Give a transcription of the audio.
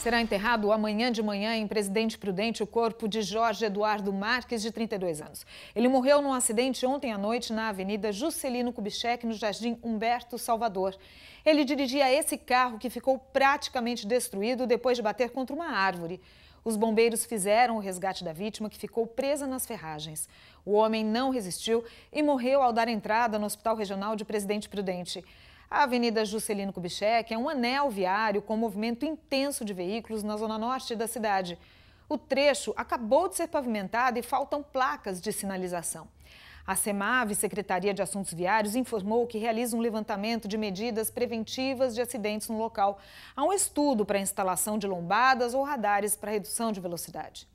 Será enterrado amanhã de manhã em Presidente Prudente o corpo de Jorge Eduardo Marques, de 32 anos. Ele morreu num acidente ontem à noite na Avenida Juscelino Kubitschek, no Jardim Humberto Salvador. Ele dirigia esse carro que ficou praticamente destruído depois de bater contra uma árvore. Os bombeiros fizeram o resgate da vítima, que ficou presa nas ferragens. O homem não resistiu e morreu ao dar entrada no Hospital Regional de Presidente Prudente. A Avenida Juscelino Kubitschek é um anel viário com movimento intenso de veículos na zona norte da cidade. O trecho acabou de ser pavimentado e faltam placas de sinalização. A SEMAV, Secretaria de Assuntos Viários, informou que realiza um levantamento de medidas preventivas de acidentes no local. Há um estudo para a instalação de lombadas ou radares para redução de velocidade.